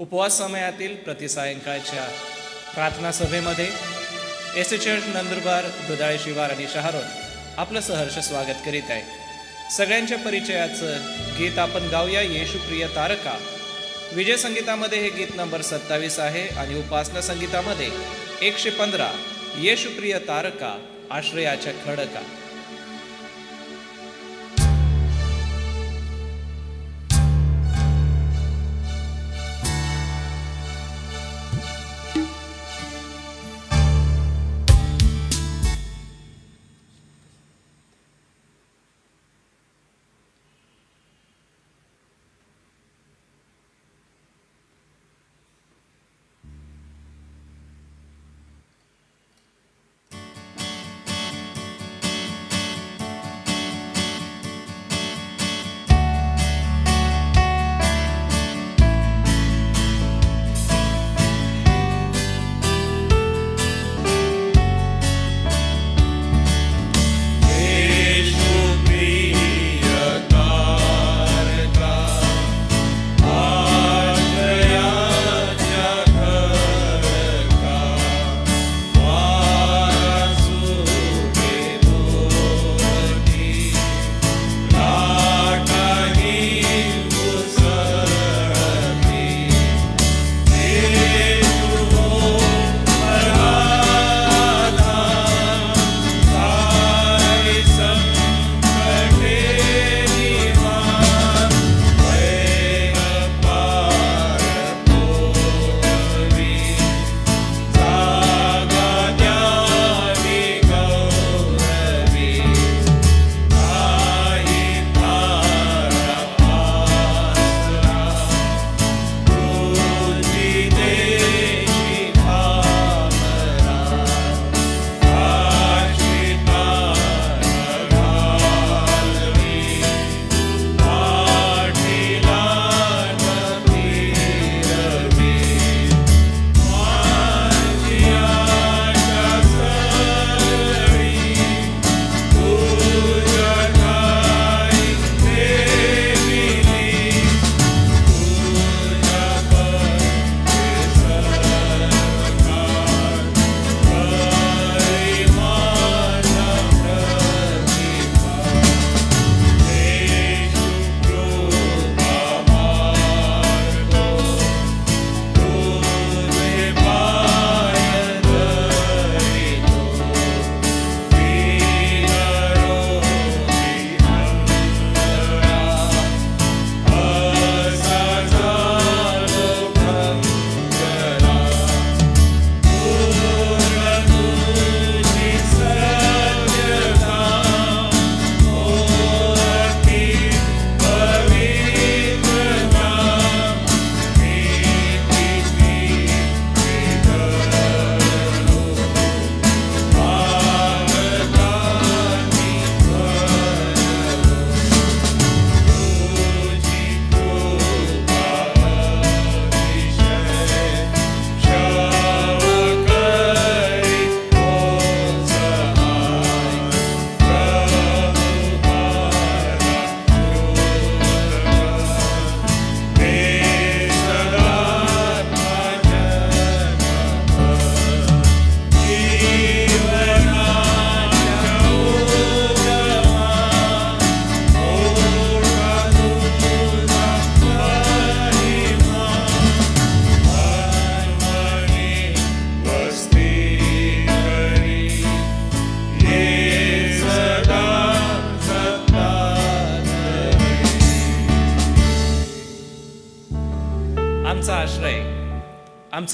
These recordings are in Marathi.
उपवास समयातील प्रतिसायंकाळच्या प्रार्थना सभेमध्ये S H H Nandurbar Dudhale शिवार आणि शहारोन आपलं सहर्ष स्वागत करीत आहे सगळ्यांच्या परिचयाचं गीत आपण गाऊया येशुप्रिय तारका विजय संगीतामध्ये हे गीत नंबर सत्तावीस आहे आणि उपासना संगीतामध्ये एकशे पंधरा येशुप्रिय तारका आश्रयाच्या खडका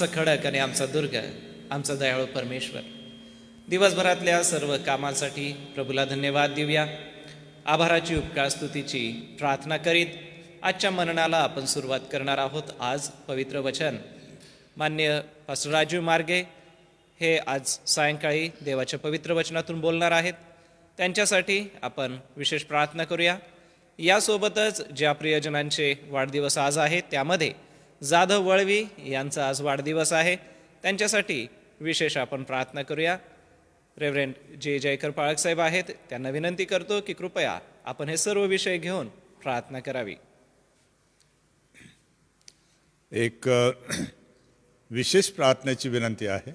आमचं खडक आणि आमचा दुर्ग आमचा दयाळू परमेश्वर दिवसभरातल्या सर्व कामांसाठी प्रभूला धन्यवाद देऊया आभाराची उपकार स्तुतीची प्रार्थना करीत आजच्या मननाला आपण सुरुवात करणार आहोत आज पवित्र वचन मान्य पास मार्गे हे आज सायंकाळी देवाच्या पवित्र वचनातून बोलणार आहेत त्यांच्यासाठी आपण विशेष प्रार्थना करूया यासोबतच ज्या प्रियजनांचे वाढदिवस आज आहेत त्यामध्ये जाधव वळवी यांचा आज वाढदिवस आहे त्यांच्यासाठी विशेष आपण प्रार्थना करूया रेव्हरेंड जे जयकर पाळकसाहेब आहेत त्यांना विनंती करतो की कृपया आपण हे सर्व विषय घेऊन प्रार्थना करावी एक विशेष प्रार्थनेची विनंती आहे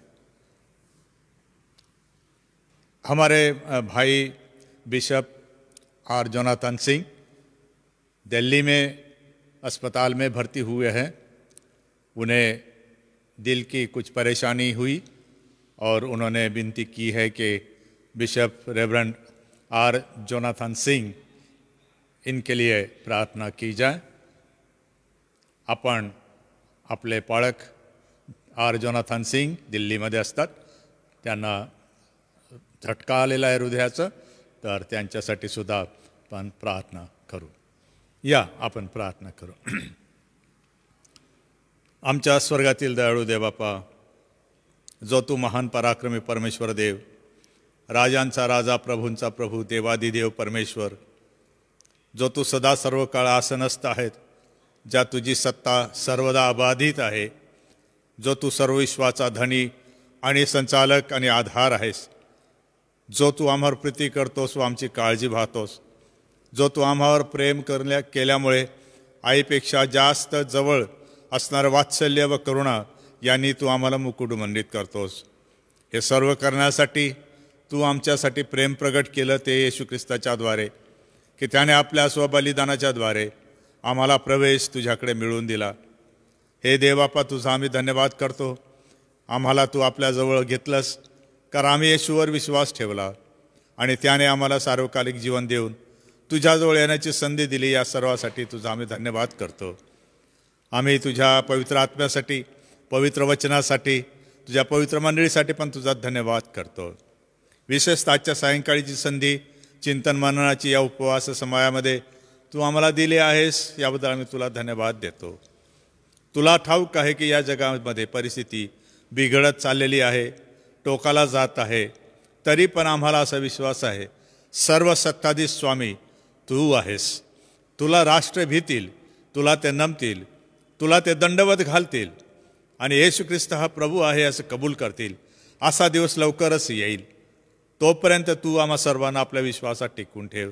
हमारे भाई bishop R Jonathan Singh Delhi में अस्पताल में भर्ती हुए हैं उन्हें दिल की कुछ परेशानी हुई और उन्होंने विनती की है कि bishop reverend R Jonathan Singh इनके लिए प्रार्थना की जाए अपन अपले पालक आर जोनाथन सिंह दिल्ली में झटका आ आहे हृदयाचं तर प्रार्थना करूँ या अपन प्रार्थना करूँ आमच्या स्वर्गातील दयाळू देवापा जो तू महान पराक्रमी परमेश्वर देव राजांचा राजा प्रभूंचा प्रभू देवादिदेव परमेश्वर जो तू सदा सर्व काळ आसनस्थ आहेत ज्या तुझी सत्ता सर्वदा अबाधित आहे जो तू सर्व विश्वाचा धनी आणि संचालक आणि आधार आहेस जो तू आम्हावर प्रीती करतोस व आमची काळजी वाहतोस जो तू आम्हावर प्रेम करल्या केल्यामुळे आईपेक्षा जास्त जवळ असणारं वात्सल्य व करुणा यांनी तू आम्हाला मुकुटमंडित करतोस हे सर्व करण्यासाठी तू आमच्यासाठी प्रेम प्रगट केलं ते येशू ख्रिस्ताच्याद्वारे की त्याने आपल्या स्वबलिदानाच्याद्वारे आम्हाला प्रवेश तुझ्याकडे मिळवून दिला हे देवापा तुझा आम्ही धन्यवाद करतो आम्हाला तू आपल्याजवळ घेतलंस कारण आम्ही येशूवर विश्वास ठेवला आणि त्याने आम्हाला सार्वकालिक जीवन देऊन तुझ्याजवळ येण्याची संधी दिली या सर्वासाठी तुझा आम्ही धन्यवाद करतो आम्ही तुझ्या पवित्र आत्म्यासाठी पवित्र वचनासाठी तुझ्या पवित्र मंडळीसाठी पण तुझा धन्यवाद करतो विशेषतः आजच्या सायंकाळीची संधी चिंतन मननाची या उपवास समयामध्ये तू आम्हाला दिली आहेस याबद्दल आम्ही तुला धन्यवाद देतो तुला ठाऊक आहे की या जगामध्ये परिस्थिती बिघडत चाललेली आहे टोकाला जात आहे तरी पण आम्हाला असा विश्वास आहे सर्व सत्ताधीश स्वामी तू आहेस तुला राष्ट्र भीतील तुला ते नमतील तुला ते दंडवत घालतील आणि येशू ख्रिस्त हा प्रभू आहे असं कबूल करतील असा दिवस लवकरच येईल तोपर्यंत तू आम्हा सर्वांना आपल्या विश्वासात टिकून ठेव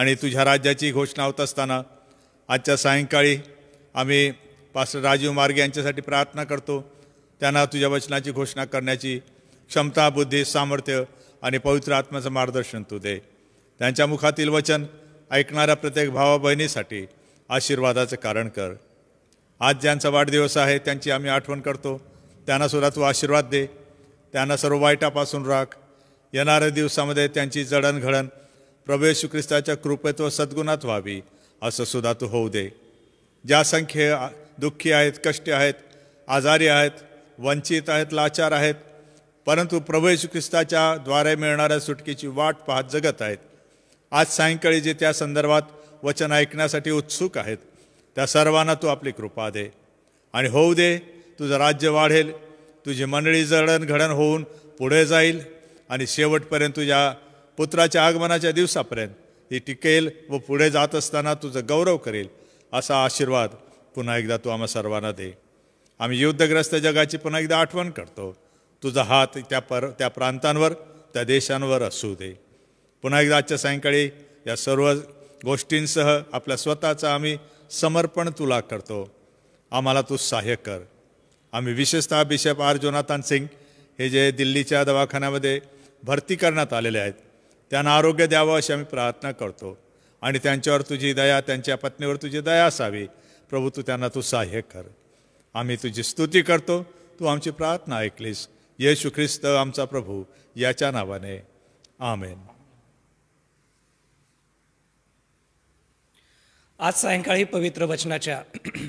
आणि तुझ्या राज्याची घोषणा होत असताना आजच्या सायंकाळी आम्ही पास्टर राजीव मार्गे यांच्यासाठी प्रार्थना करतो त्यांना तुझ्या वचनाची घोषणा करण्याची क्षमता बुद्धी सामर्थ्य आणि पवित्र आत्म्याचं मार्गदर्शन तू दे त्यांच्या मुखातील वचन ऐकणाऱ्या प्रत्येक भावा बहिणीसाठी आशीर्वादाचं कारण कर आज ज्यांचा वाढदिवस आहे त्यांची आम्ही आठवण करतो त्यांनासुद्धा तू आशीर्वाद दे त्यांना सर्व वाईटापासून राख येणाऱ्या दिवसामध्ये त्यांची जडणघडण प्रभू येशू ख्रिस्ताच्या कृपेत व सद्गुणात व्हावी असं सुद्धा तू होऊ दे ज्या संख्ये दुःखी आहेत कष्ट आहेत आजारी आहेत वंचित आहेत लाचार आहेत परंतु प्रभू येशू ख्रिस्ताच्या द्वारे मिळणाऱ्या सुटकीची वाट पाहत जगत आहेत आज सायंकाळी जे त्या संदर्भात वचन ऐकण्यासाठी उत्सुक आहेत त्या सर्वांना तू आपली कृपा दे आणि होऊ दे तुझं राज्य वाढेल तुझी मंडळी जडणघडण होऊन पुढे जाईल आणि शेवटपर्यंत तुझ्या पुत्राच्या आगमनाच्या दिवसापर्यंत ती टिकेल व पुढे जात असताना तुझं गौरव करेल असा आशीर्वाद पुन्हा एकदा तू आम्हा सर्वांना दे आम्ही युद्धग्रस्त जगाची पुन्हा एकदा आठवण करतो तुझा हात त्या पर त्या प्रांतांवर त्या देशांवर असू दे पुन्हा एकदा आजच्या सायंकाळी या सर्व गोष्टींसह आपल्या स्वतःचा आम्ही समर्पण तुला करतो आम्हाला तू सहाय्य कर आम्ही विशेषतः बिशप आर जोनाथान सिंग हे जे दिल्लीच्या दवाखान्यामध्ये भरती करण्यात आलेले आहेत त्यांना आरोग्य द्यावं अशी आम्ही प्रार्थना करतो आणि त्यांच्यावर तुझी दया त्यांच्या पत्नीवर तुझी दया असावी प्रभू तू त्यांना तू सहाय्य कर आम्ही तुझी स्तुती करतो तू आमची प्रार्थना ऐकलीस येशू ख्रिस्त आमचा प्रभू याच्या नावाने आमेन आज सायंकाळी पवित्र वचनाच्या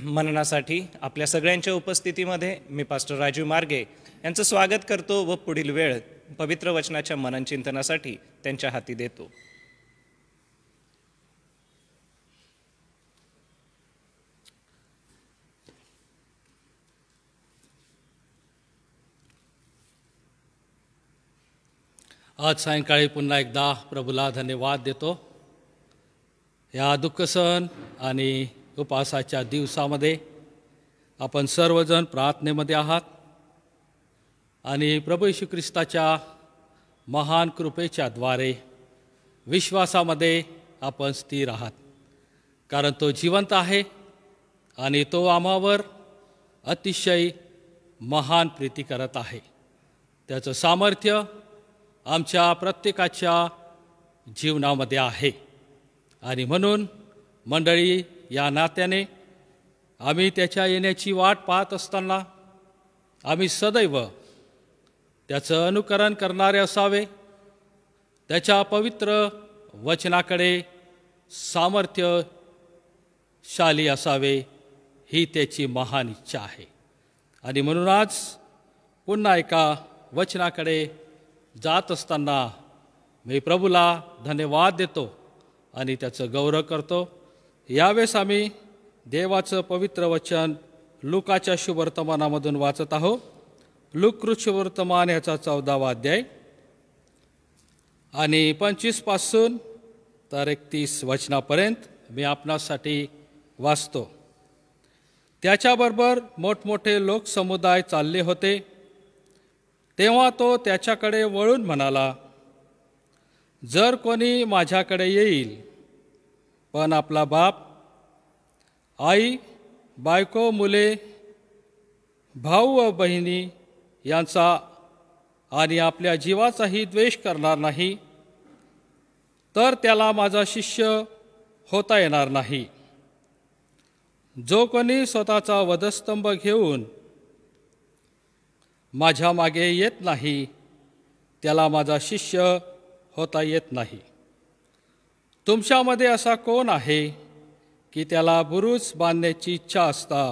मननासाठी आपल्या सगळ्यांच्या उपस्थितीमध्ये मी पास्टर राजीव मार्गे यांचं स्वागत करतो व पुढील वेळ पवित्र वचनाच्या मनन चिंतनासाठी त्यांच्या हाती देतो आज सायंकाळी पुन्हा एकदा प्रभूला धन्यवाद देतो या दुःख सण आणि उपासाच्या दिवसामध्ये आपण सर्वजण प्रार्थनेमध्ये आहात आणि प्रभू श्री ख्रिस्ताच्या महान कृपेच्या द्वारे विश्वासामध्ये आपण स्थिर आहात कारण तो जिवंत आहे आणि तो आम्हावर अतिशय महान प्रीती करत आहे त्याचं सामर्थ्य आमच्या प्रत्येकाच्या जीवनामध्ये आहे आणि म्हणून मंडळी या नात्याने आम्ही त्याच्या येण्याची वाट पाहत असताना आम्ही सदैव त्याचं अनुकरण करणारे असावे त्याच्या पवित्र वचनाकडे सामर्थ्यशाली असावे ही त्याची महान इच्छा आहे आणि म्हणून आज पुन्हा एका वचनाकडे जात असताना मी प्रभूला धन्यवाद देतो आणि त्याचं गौरव करतो यावेळेस आम्ही देवाचं पवित्र वचन लुकाच्या शुभवर्तमानामधून वाचत आहो लुकृत शुभवर्तमान ह्याचा चौदा अध्याय आणि पंचवीसपासून तर एकतीस वचनापर्यंत मी आपणासाठी वाचतो त्याच्याबरोबर मोठमोठे लोकसमुदाय चालले होते तेव्हा तो त्याच्याकडे वळून म्हणाला जर कोणी माझ्याकडे येईल पण आपला बाप आई बायको मुले भाऊ व बहिणी यांचा आणि आपल्या जीवाचाही द्वेष करणार नाही तर त्याला माझा शिष्य होता येणार नाही जो कोणी स्वतःचा वधस्तंभ घेऊन माझ्या मागे येत नाही त्याला माझा शिष्य होता येत नाही तुमच्यामध्ये असा कोण आहे की त्याला बुरुज बांधण्याची इच्छा असता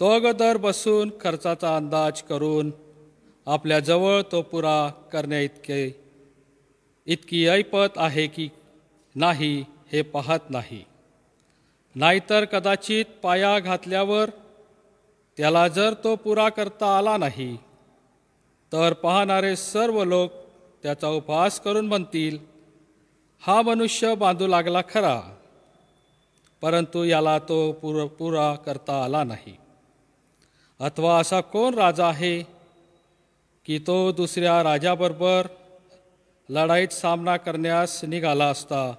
तो अगोदर बसून खर्चाचा अंदाज करून आपल्याजवळ तो पुरा करण्या इतके इतकी ऐपत आहे की नाही हे पाहत नाही नाहीतर कदाचित पाया घातल्यावर त्याला जर तो पुरा करता आला नाही तर पाहणारे सर्व लोक त्याचा उपास करून म्हणतील हा मनुष्य बांधू लागला खरा परंतु याला तो पुर पुरा करता आला नाही अथवा असा कोण राजा आहे की तो दुसऱ्या राजाबरोबर लढाईत सामना करण्यास निघाला असता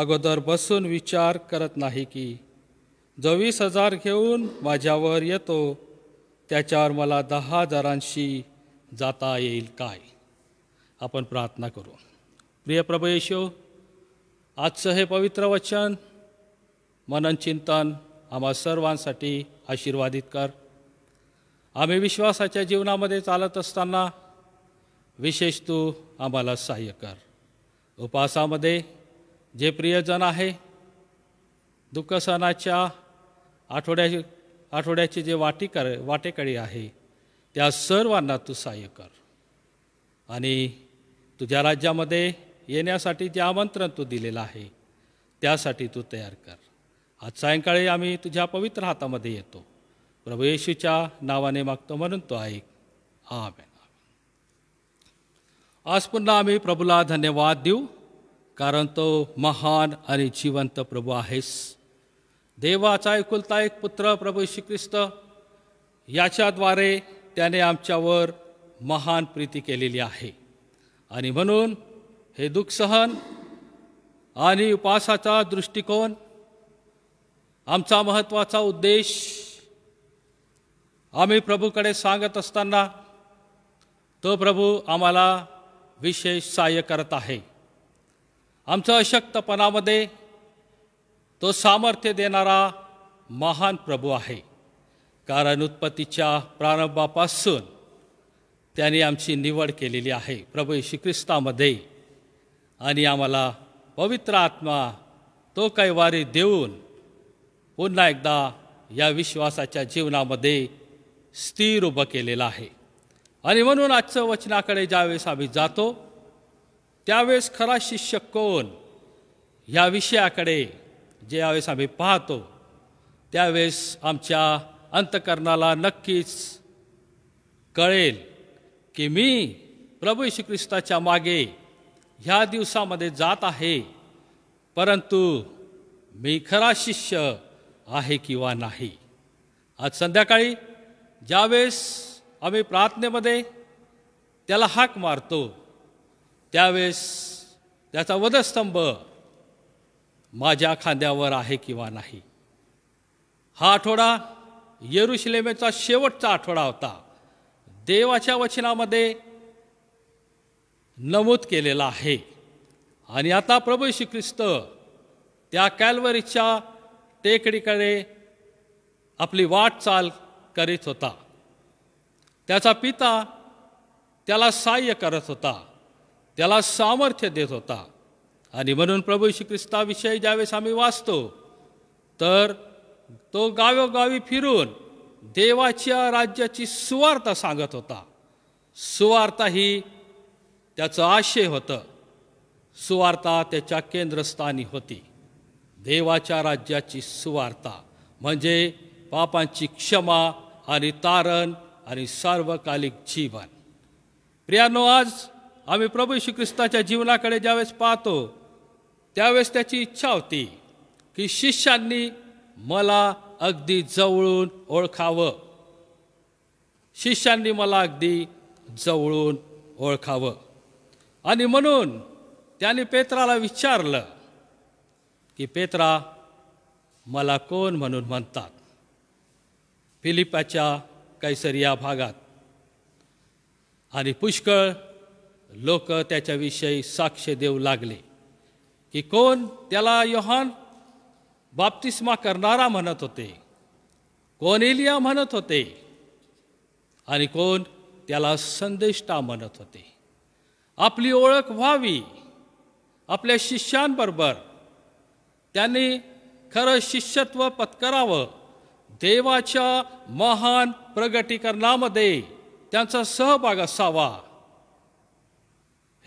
अगोदर बसून विचार करत नाही की वीस हजार घेऊन माझ्यावर येतो त्याच्यावर मला दहा हजारांशी जाता येईल काय आपण प्रार्थना करू प्रिय प्रभू येशो आजचं हे पवित्र वचन मनन चिंतन आम्हा सर्वांसाठी आशीर्वादित कर आम्ही विश्वासाच्या जीवनामध्ये चालत असताना विशेष तू आम्हाला सहाय्य कर उपासामध्ये जे प्रियजन आहे दुःखसनाच्या आठवड्या आठवड्याची जे वाटी कर वाटेकडी आहे त्या सर्वांना तू सहाय्य कर आणि तुझ्या राज्यामध्ये येण्यासाठी जे आमंत्रण तू दिलेलं आहे त्यासाठी तू तयार कर आज सायंकाळी आम्ही तुझ्या पवित्र हातामध्ये येतो प्रभू येशूच्या नावाने मागतो म्हणून तो ऐक आमेन आज पुन्हा आम्ही प्रभूला धन्यवाद देऊ कारण तो महान आणि जिवंत प्रभू आहेस देवाचा एकुलता एक पुत्र प्रभू श्री ख्रिस्त याच्याद्वारे त्याने आमच्यावर महान प्रीती केलेली आहे आणि म्हणून हे दुःख सहन आणि उपासाचा दृष्टिकोन आमचा महत्त्वाचा उद्देश आम्ही प्रभूकडे सांगत असताना तो प्रभू आम्हाला विशेष सहाय्य करत आहे आमचं अशक्तपणामध्ये तो सामर्थ्य देणारा महान प्रभू आहे कारण उत्पत्तीच्या प्रारंभापासून त्याने आमची निवड केलेली आहे प्रभू श्रीख्रिस्तामध्ये आणि आम्हाला पवित्र आत्मा तो कैवारी देऊन पुन्हा एकदा या विश्वासाच्या जीवनामध्ये स्थिर उभं केलेलं आहे आणि म्हणून आजचं वचनाकडे ज्यावेळेस आम्ही जातो त्यावेळेस खरा शिष्य कोण या विषयाकडे ज्यावेळेस आम्ही पाहतो त्यावेळेस आमच्या अंतकरणाला नक्कीच कळेल की मी प्रभू श्री ख्रिस्ताच्या मागे ह्या दिवसामध्ये जात आहे परंतु मी खरा शिष्य आहे किंवा नाही आज संध्याकाळी ज्यावेळेस आम्ही प्रार्थनेमध्ये त्याला हाक मारतो त्यावेळेस त्याचा वधस्तंभ माझ्या खांद्यावर आहे किंवा नाही हा आठवडा येरुशलेमेचा शेवटचा आठवडा होता देवाच्या वचनामध्ये नमूद केलेला आहे आणि आता प्रभू ख्रिस्त त्या कॅलवरीच्या टेकडीकडे आपली वाटचाल करीत होता त्याचा पिता त्याला सहाय्य करत होता त्याला सामर्थ्य देत होता आणि म्हणून प्रभू ख्रिस्ताविषयी ज्यावेळेस आम्ही वाचतो तर तो गावोगावी फिरून देवाच्या राज्याची सुवार्ता सांगत होता सुवार्ता ही त्याचं आशय होतं सुवार्ता त्याच्या केंद्रस्थानी होती देवाच्या राज्याची सुवार्ता म्हणजे पापांची क्षमा आणि तारण आणि सार्वकालिक जीवन प्रियानो आज आम्ही प्रभू श्री ख्रिस्ताच्या जीवनाकडे ज्यावेळेस पाहतो त्यावेळेस त्याची इच्छा होती की शिष्यांनी मला अगदी जवळून ओळखावं शिष्यांनी मला अगदी जवळून ओळखावं आणि म्हणून त्यांनी पेत्राला विचारलं की पेत्रा मला कोण म्हणून म्हणतात फिलिपाच्या कैसरिया भागात आणि पुष्कळ लोक त्याच्याविषयी साक्ष देऊ लागले की कोण त्याला योहान बाप्तिस्मा करणारा म्हणत होते कोण एलिया म्हणत होते आणि कोण त्याला संदेष्टा म्हणत होते आपली ओळख व्हावी आपल्या शिष्यांबरोबर त्यांनी खरं शिष्यत्व पत्करावं देवाच्या महान प्रगटीकरणामध्ये त्यांचा सहभाग असावा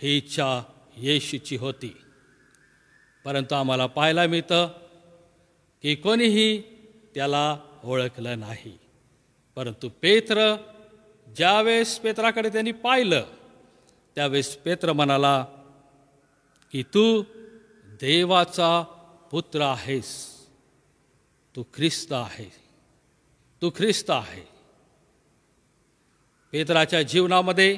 ही इच्छा येशूची होती परंतु आम्हाला पाहायला मिळतं की कोणीही त्याला ओळखलं नाही परंतु पेत्र ज्यावेळेस पेत्राकडे त्यांनी पाहिलं त्यावेळेस पेत्र म्हणाला की तू देवाचा पुत्र आहेस तू ख्रिस्त आहे तू ख्रिस्त आहे पेत्राच्या जीवनामध्ये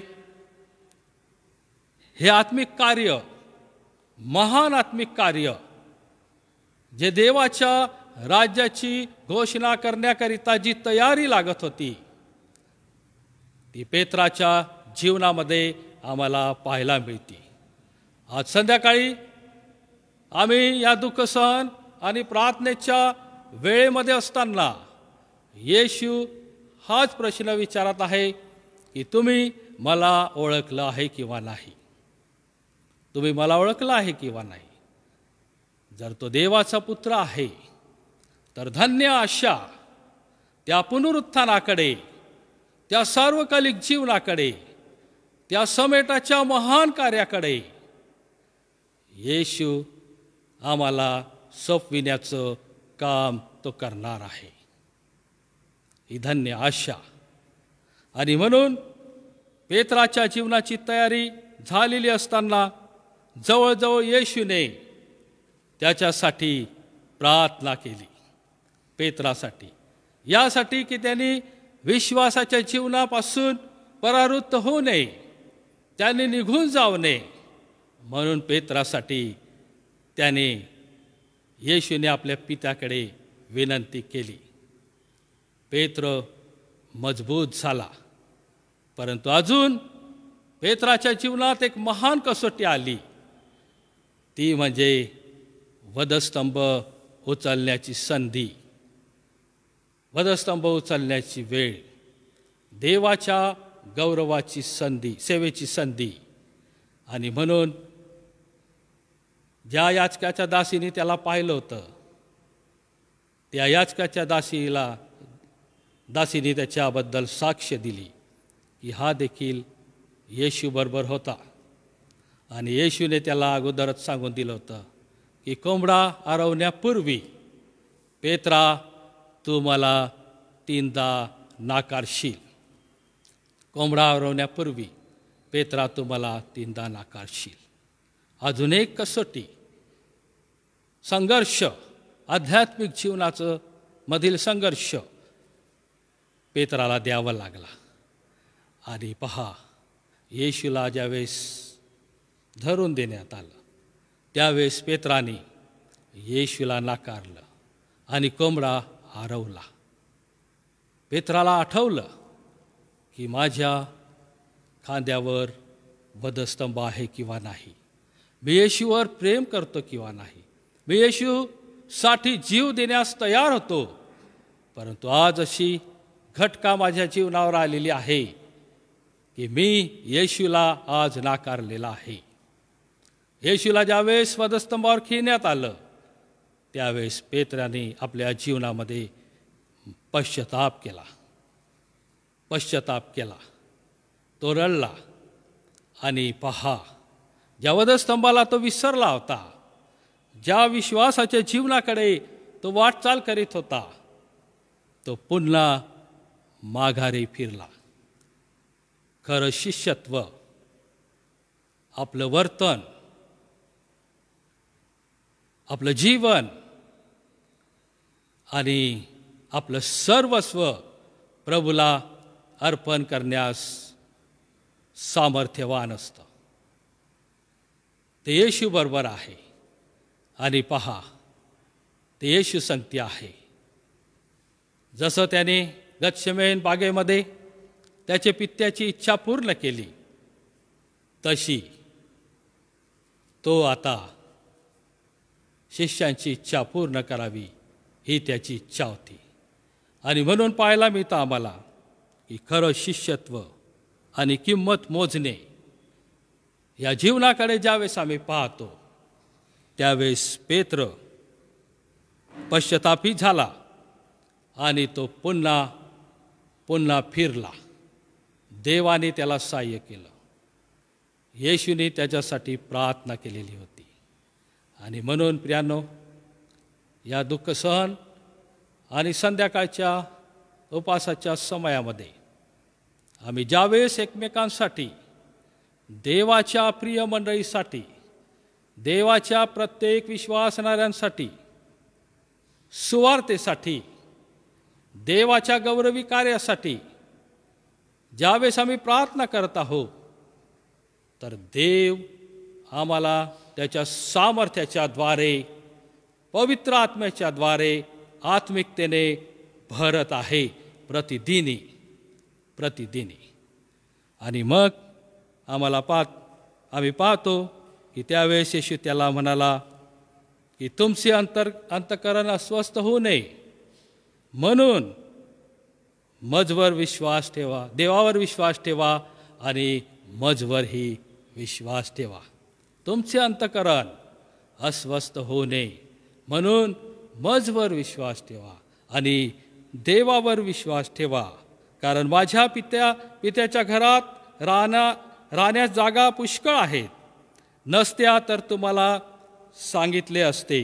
हे आत्मिक कार्य महान आत्मिक कार्य जे देवाच्या राज्याची घोषणा करण्याकरिता जी तयारी लागत होती ती पेत्राच्या जीवनामध्ये आम्हाला पाहायला मिळते आज संध्याकाळी आम्ही या सहन आणि प्रार्थनेच्या वेळेमध्ये असताना येशू हाच प्रश्न विचारत आहे की तुम्ही मला ओळखलं आहे किंवा नाही तुम्ही मला ओळखलं आहे किंवा नाही जर तो देवाचा पुत्र आहे तर धन्य आशा त्या पुनरुत्थानाकडे त्या सार्वकालिक जीवनाकडे त्या समेटाच्या महान कार्याकडे येशू आम्हाला सोपविण्याचं काम तो करणार आहे ही धन्य आशा आणि म्हणून पेत्राच्या जीवनाची तयारी झालेली असताना जवळजवळ येशूने त्याच्यासाठी प्रार्थना केली पेत्रासाठी यासाठी की त्यांनी विश्वासाच्या जीवनापासून परावृत्त होऊ नये त्यांनी निघून जाऊ नये म्हणून पेत्रासाठी त्याने येशूने आपल्या पित्याकडे विनंती केली पेत्र मजबूत झाला परंतु अजून पेत्राच्या जीवनात एक महान कसोटी आली ती म्हणजे वधस्तंभ उचलण्याची संधी वधस्तंभ उचलण्याची वेळ देवाच्या गौरवाची संधी सेवेची संधी आणि म्हणून ज्या याचकाच्या दासीने त्याला पाहिलं होतं त्या याचकाच्या दासीला दासीने त्याच्याबद्दल साक्ष दिली की हा देखील येशूबरोबर होता आणि येशूने त्याला अगोदरच सांगून दिलं होतं की कोंबडा आरवण्यापूर्वी पेत्रा तू मला तीनदा नाकारशील कोंबडा आवरवण्यापूर्वी पेत्रा तू मला तीनदा नाकारशील अजून एक कसोटी संघर्ष आध्यात्मिक जीवनाचं मधील संघर्ष पेत्राला द्यावा लागला आणि पहा येशूला ज्यावेळेस धरून देण्यात आलं त्यावेळेस पेत्राने येशूला नाकारलं आणि कोंबडा हरवला पेत्राला आठवलं की माझ्या खांद्यावर वधस्तंभ आहे किंवा नाही मी येशूवर प्रेम करतो किंवा नाही मी येशूसाठी जीव देण्यास तयार होतो परंतु आज अशी घटका माझ्या जीवनावर आलेली आहे की मी येशूला आज नाकारलेला आहे येशूला ज्यावेळेस वधस्तंभावर खेळण्यात आलं त्यावेळेस पेत्राने आपल्या जीवनामध्ये पश्चाताप केला पश्चाताप केला तो रडला आणि पहा ज्या वधस्तंभाला तो विसरला होता ज्या विश्वासाच्या जीवनाकडे तो वाटचाल करीत होता तो पुन्हा माघारी फिरला खरं शिष्यत्व आपलं वर्तन आपलं जीवन आणि आपलं सर्वस्व प्रभूला अर्पण करण्यास सामर्थ्यवान असतं ते येशूबरोबर आहे आणि पहा ते येशू संगती आहे जसं त्याने गच्छमेन बागेमध्ये त्याचे पित्याची इच्छा पूर्ण केली तशी तो आता शिष्यांची इच्छा पूर्ण करावी ही त्याची इच्छा होती आणि म्हणून पाहायला मिळतं आम्हाला की खरं शिष्यत्व आणि किंमत मोजणे या जीवनाकडे ज्यावेळेस आम्ही पाहतो त्यावेळेस पेत्र पश्चतापी झाला आणि तो पुन्हा पुन्हा फिरला देवाने त्याला सहाय्य केलं येशूने त्याच्यासाठी प्रार्थना केलेली होती आणि म्हणून प्रियानो या दुःख सहन आणि संध्याकाळच्या उपासाच्या समयामध्ये आम्ही ज्यावेळेस एकमेकांसाठी देवाच्या प्रिय मंडळीसाठी देवाच्या प्रत्येक विश्वासणाऱ्यांसाठी सुवार्थेसाठी देवाच्या गौरवी कार्यासाठी ज्यावेळेस आम्ही प्रार्थना करत आहोत तर देव आम्हाला त्याच्या सामर्थ्याच्याद्वारे पवित्र आत्म्याच्या द्वारे आत्मिकतेने भरत आहे प्रतिदिनी प्रतिदिनी आणि मग आम्हाला पाह आम्ही पाहतो की त्यावेळेस येशू त्याला म्हणाला की तुमचे अंतर अंतकरण अस्वस्थ होऊ नये म्हणून मजवर विश्वास ठेवा देवावर विश्वास ठेवा आणि मजवरही विश्वास ठेवा तुमचे अंतकरण अस्वस्थ होऊ नये म्हणून मजवर विश्वास ठेवा आणि देवावर विश्वास ठेवा कारण माझ्या पित्या पित्याच्या घरात राहण्या राहण्यास जागा पुष्कळ आहेत नसत्या तर तुम्हाला सांगितले असते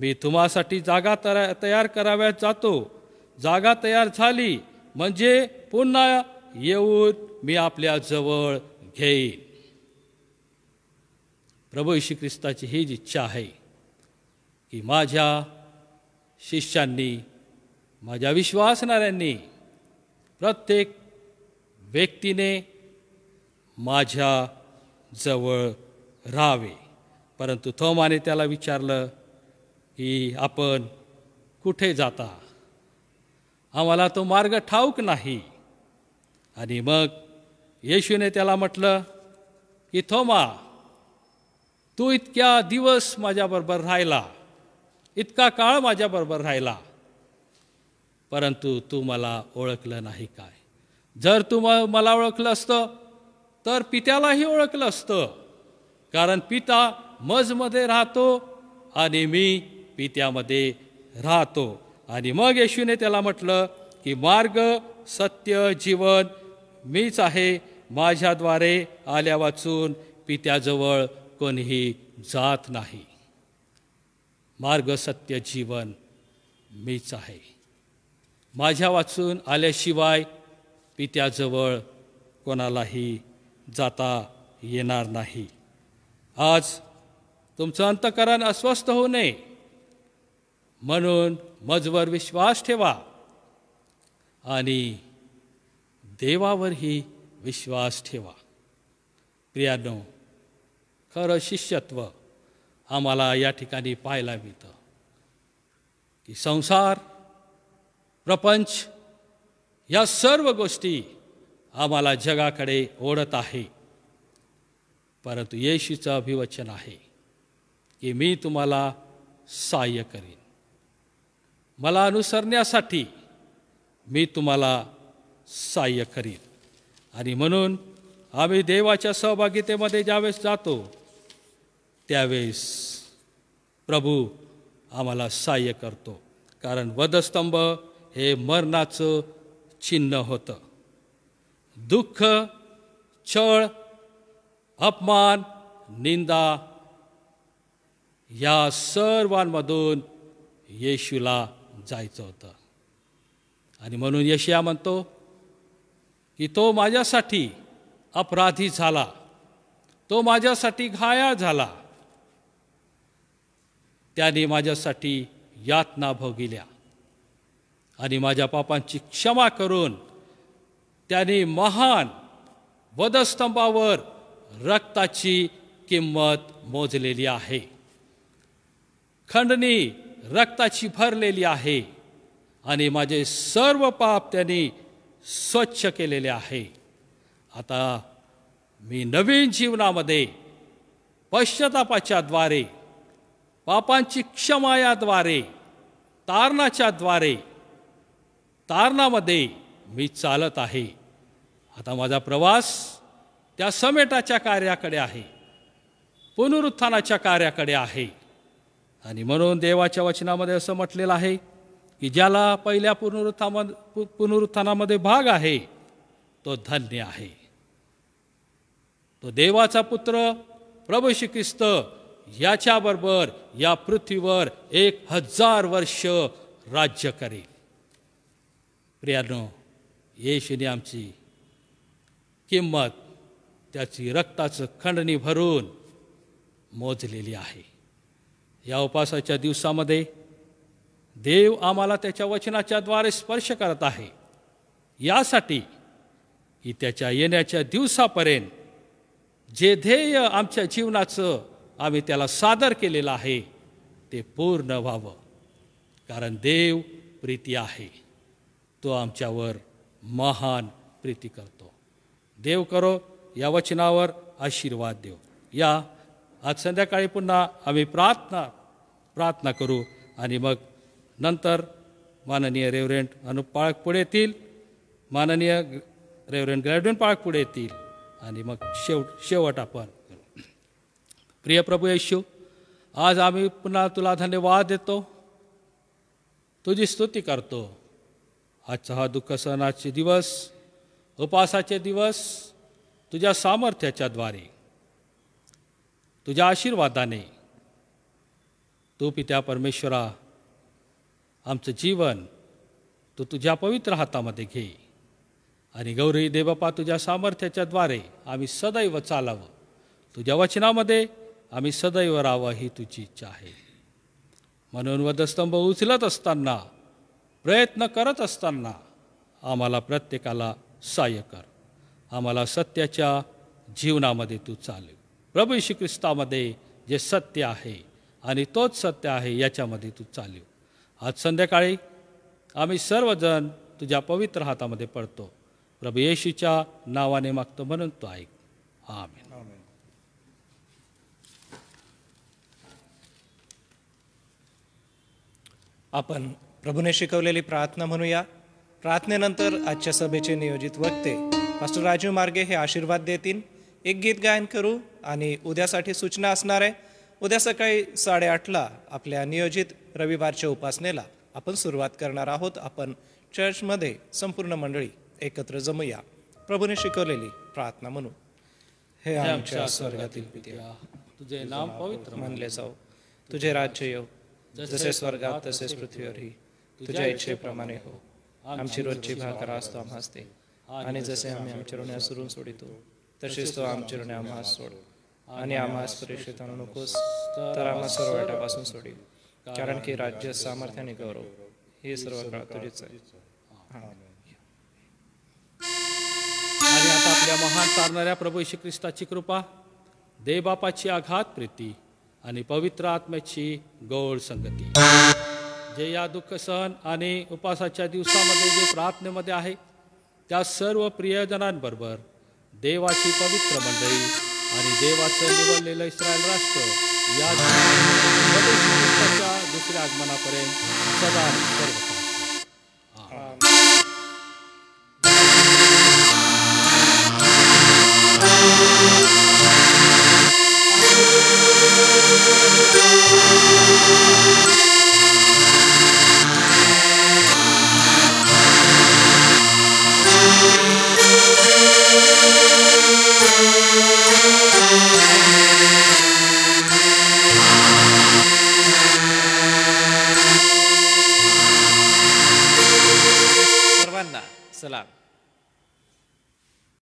मी तुम्हासाठी जागा तरा तयार कराव्यात जातो जागा तयार झाली म्हणजे पुन्हा येऊन मी आपल्या जवळ घेईन प्रभू श्री ख्रिस्ताची हीच इच्छा आहे की माझ्या शिष्यांनी माझ्या विश्वासणाऱ्यांनी प्रत्येक व्यक्तीने माझ्या जवळ राहावे परंतु थोमाने त्याला विचारलं की आपण कुठे जाता आम्हाला तो मार्ग ठाऊक नाही आणि मग येशूने त्याला म्हटलं की थोमा तू इतक्या दिवस माझ्याबरोबर राहिला इतका काळ माझ्याबरोबर राहिला परंतु तू मला ओळखलं नाही काय जर तू मला ओळखलं असतं तर पित्यालाही ओळखलं असतं कारण पिता मजमध्ये राहतो आणि मी पित्यामध्ये राहतो आणि मग येशूने त्याला म्हटलं की मार्ग सत्य जीवन मीच आहे माझ्याद्वारे आल्या वाचून पित्याजवळ कोणीही जात नाही मार्ग सत्य जीवन मीच आहे माझ्या वाचून आल्याशिवाय पित्याजवळ कोणालाही जाता येणार नाही आज तुमचं अंतकरण अस्वस्थ होऊ नये म्हणून मजवर विश्वास ठेवा आणि देवावरही विश्वास ठेवा प्रियानो खरं शिष्यत्व आम्हाला या ठिकाणी पाहायला मिळतं की संसार प्रपंच या सर्व गोष्टी आम्हाला जगाकडे ओढत आहे परंतु येशूचं अभिवचन आहे की मी तुम्हाला सहाय्य करीन मला अनुसरण्यासाठी मी तुम्हाला सहाय्य करीन आणि म्हणून आम्ही देवाच्या सहभागितेमध्ये ज्यावेळेस जातो त्यावेळेस प्रभू आम्हाला सहाय्य करतो कारण वधस्तंभ हे मरणाचं चिन्ह होतं दुःख छळ अपमान निंदा या सर्वांमधून येशूला जायचं होतं आणि म्हणून यशया म्हणतो की तो माझ्यासाठी अपराधी झाला तो माझ्यासाठी घायाळ झाला त्याने माझ्यासाठी यातना भोगिल्या आणि माझ्या पापांची क्षमा करून त्याने महान वधस्तंभावर रक्ताची किंमत मोजलेली आहे खंडणी रक्ताची भरलेली आहे आणि माझे सर्व पाप त्यांनी स्वच्छ केलेले आहे आता मी नवीन जीवनामध्ये पश्चातापाच्या द्वारे पापांची क्षमायाद्वारे तारणाच्या द्वारे तारणामध्ये मी चालत आहे आता माझा प्रवास त्या समेटाच्या कार्याकडे आहे पुनरुत्थानाच्या कार्याकडे आहे आणि म्हणून देवाच्या वचनामध्ये असं म्हटलेलं आहे की ज्याला पहिल्या पुनरुत्थामा पुनरुत्थानामध्ये भाग आहे तो धन्य आहे तो देवाचा पुत्र प्रभू श्री ख्रिस्त याच्याबरोबर या पृथ्वीवर एक हजार वर्ष राज्य करेल प्रियानो येशूने आमची किंमत त्याची रक्ताचं खंडणी भरून मोजलेली आहे या उपासाच्या दिवसामध्ये देव आम्हाला त्याच्या वचनाच्या द्वारे स्पर्श करत आहे यासाठी की त्याच्या येण्याच्या दिवसापर्यंत जे ध्येय आमच्या जीवनाचं आम्ही त्याला सादर केलेलं आहे ते पूर्ण व्हावं कारण देव प्रीती आहे तो आमच्यावर महान प्रीती करतो देव करो या वचनावर आशीर्वाद देव या आज संध्याकाळी पुन्हा आम्ही प्रार्थना प्रार्थना करू आणि मग नंतर माननीय रेव्हरेंट अनुप पाळक पुढे येतील माननीय रेव्हरेंट ग्रॅज्युएट पाळक पुढे येतील आणि मग शेवट शेवट आपण प्रिय प्रभू येशू आज आम्ही पुन्हा तुला धन्यवाद देतो तुझी स्तुती करतो आजचा हा दुःख सहनाचे दिवस उपासाचे दिवस तुझ्या सामर्थ्याच्याद्वारे तुझ्या आशीर्वादाने तू पित्या परमेश्वरा आमचं जीवन तू तुझ्या पवित्र हातामध्ये घे आणि गौरी देवपा तुझ्या सामर्थ्याच्याद्वारे आम्ही सदैव चालावं तुझ्या वचनामध्ये आम्ही सदैव राहावं ही तुझी इच्छा आहे म्हणून वधस्तंभ उचलत असताना प्रयत्न करत असताना आम्हाला प्रत्येकाला सहाय्य कर आम्हाला सत्याच्या जीवनामध्ये तू चालू प्रभू श्री ख्रिस्तामध्ये जे सत्य आहे आणि तोच सत्य आहे याच्यामध्ये तू चालू आज संध्याकाळी आम्ही सर्वजण तुझ्या पवित्र हातामध्ये पडतो प्रभू येशूच्या नावाने मागतो म्हणून तो ऐक आम्ही आपण प्रभूने शिकवलेली प्रार्थना म्हणूया प्रार्थनेनंतर आजच्या सभेचे नियोजित वक्ते मास्टर राजीव मार्गे हे आशीर्वाद देतील एक गीत गायन करू आणि उद्यासाठी सूचना असणार आहे उद्या सकाळी साडेआठला आपल्या नियोजित रविवारच्या उपासनेला आपण सुरुवात करणार आहोत आपण चर्चमध्ये संपूर्ण मंडळी एकत्र जमूया प्रभूने शिकवलेली प्रार्थना म्हणू हे आमच्या स्वर्गातील तुझे नाव पवित्र मानले जाऊ तुझे राज्य येऊ जसे स्वर्गात तसेच पृथ्वीवरही तुझ्या इच्छेप्रमाणे हो आमची रोजची भाकर आज तो आम्हास दे आणि जसे आम्ही आमच्या ऋण्या सुरून सोडितो तसेच तो आमच्या ऋण आम्हास सोड आणि आम्हास परीक्षित आणू नकोस तर आम्हा सर्व वाटापासून सोडील कारण की राज्य सामर्थ्याने गौरव हे सर्व काळ तुझेच आहे आणि आता आपल्या महान तारणाऱ्या प्रभू श्री ख्रिस्ताची कृपा देबापाची आघात प्रीती आणि पवित्र आत्म्याची गौळ संगती जे या दुःख सहन आणि उपासाच्या दिवसामध्ये जे प्रार्थनेमध्ये आहे त्या सर्व प्रियजनांबरोबर देवाची पवित्र मंडळी आणि देवाचं निवडलेलं इस्रायल राष्ट्र या दुसऱ्या आगमनापर्यंत सदा सर्व